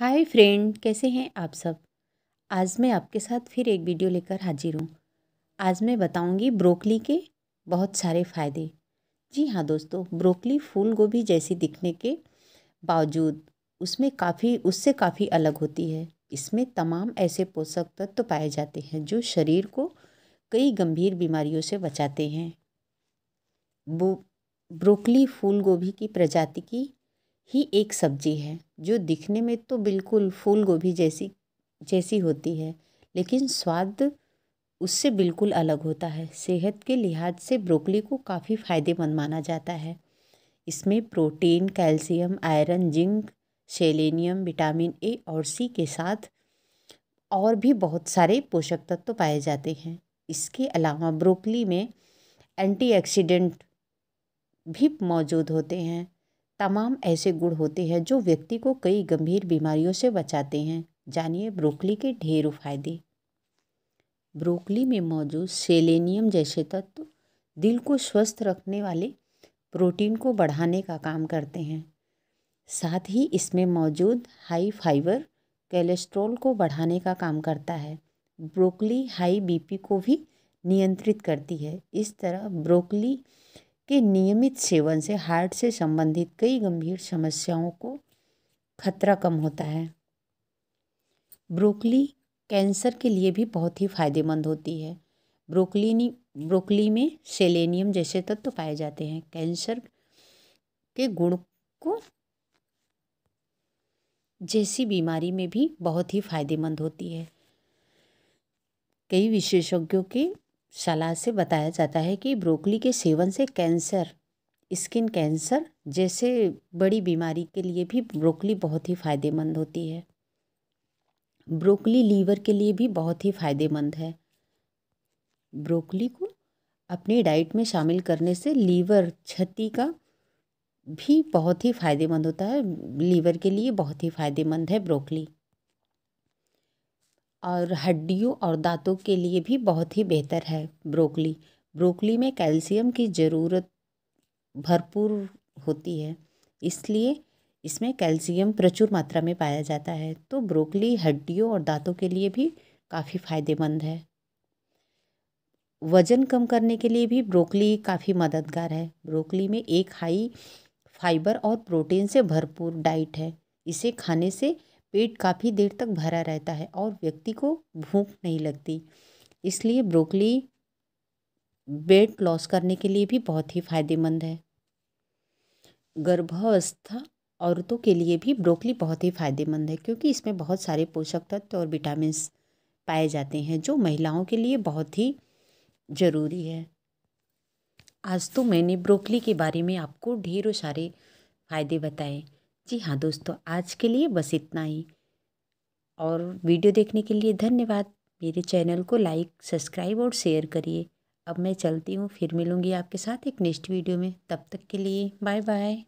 hi friend कैसे हैं आप सब आज मैं आपके साथ फिर एक वीडियो लेकर हाजिर हूँ आज मैं बताऊँगी ब्रोकली के बहुत सारे फ़ायदे जी हाँ दोस्तों ब्रोकली फूल गोभी जैसी दिखने के बावजूद उसमें काफ़ी उससे काफ़ी अलग होती है इसमें तमाम ऐसे पोषक तत्व तो पाए जाते हैं जो शरीर को कई गंभीर बीमारियों से बचाते हैं ब्रोकली फूल गोभी की प्रजाति की ही एक सब्जी है जो दिखने में तो बिल्कुल फूल गोभी जैसी जैसी होती है लेकिन स्वाद उससे बिल्कुल अलग होता है सेहत के लिहाज से ब्रोकली को काफ़ी फ़ायदेमंद माना जाता है इसमें protein calcium iron zinc selenium vitamin A और सी के साथ और भी बहुत सारे पोषक तत्व तो पाए जाते हैं इसके अलावा ब्रोकली में एंटीऑक्सीडेंट भी मौजूद होते हैं तमाम ऐसे गुण होते हैं जो व्यक्ति को कई गंभीर बीमारियों से बचाते हैं जानिए ब्रोकली के ढेर फायदे ब्रोकली में मौजूद सेलेनियम जैसे तत्व दिल को स्वस्थ रखने वाले प्रोटीन को बढ़ाने का काम करते हैं साथ ही इसमें मौजूद हाई फाइबर कोलेस्ट्रॉल को बढ़ाने का काम करता है ब्रोकली हाई बीपी को भी नियंत्रित करती है इस तरह ब्रोकली के नियमित सेवन से हार्ट से संबंधित कई गंभीर समस्याओं को खतरा कम होता है ब्रोकली कैंसर के लिए भी बहुत ही फायदेमंद होती है ब्रोकली ब्रोकली में सेलेनियम जैसे तत्व तो पाए जाते हैं कैंसर के गुण को जैसी बीमारी में भी बहुत ही फायदेमंद होती है कई विशेषज्ञों के सलाह से बताया जाता है कि ब्रोकली के सेवन से कैंसर स्किन कैंसर जैसे बड़ी बीमारी के लिए भी ब्रोकली बहुत ही फ़ायदेमंद होती है ब्रोकली लीवर के लिए भी बहुत ही फ़ायदेमंद है ब्रोकली को अपनी डाइट में शामिल करने से लीवर क्षति का भी बहुत ही फ़ायदेमंद होता है लीवर के लिए बहुत ही फ़ायदेमंद है ब्रोकली और हड्डियों और दांतों के लिए भी बहुत ही बेहतर है ब्रोकली ब्रोकली में कैल्शियम की ज़रूरत भरपूर होती है इसलिए इसमें कैल्शियम प्रचुर मात्रा में पाया जाता है तो ब्रोकली हड्डियों और दांतों के लिए भी काफ़ी फायदेमंद है वज़न कम करने के लिए भी ब्रोकली काफ़ी मददगार है ब्रोकली में एक हाई फाइबर और प्रोटीन से भरपूर डाइट है इसे खाने से पेट काफ़ी देर तक भरा रहता है और व्यक्ति को भूख नहीं लगती इसलिए ब्रोकली वेट लॉस करने के लिए भी बहुत ही फायदेमंद है गर्भावस्था औरतों के लिए भी ब्रोकली बहुत ही फायदेमंद है क्योंकि इसमें बहुत सारे पोषक तत्व और विटामिन पाए जाते हैं जो महिलाओं के लिए बहुत ही ज़रूरी है आज तो मैंने ब्रोकली के बारे में आपको ढेरों सारे फ़ायदे बताए जी हाँ दोस्तों आज के लिए बस इतना ही और वीडियो देखने के लिए धन्यवाद मेरे चैनल को लाइक सब्सक्राइब और शेयर करिए अब मैं चलती हूँ फिर मिलूँगी आपके साथ एक नेक्स्ट वीडियो में तब तक के लिए बाय बाय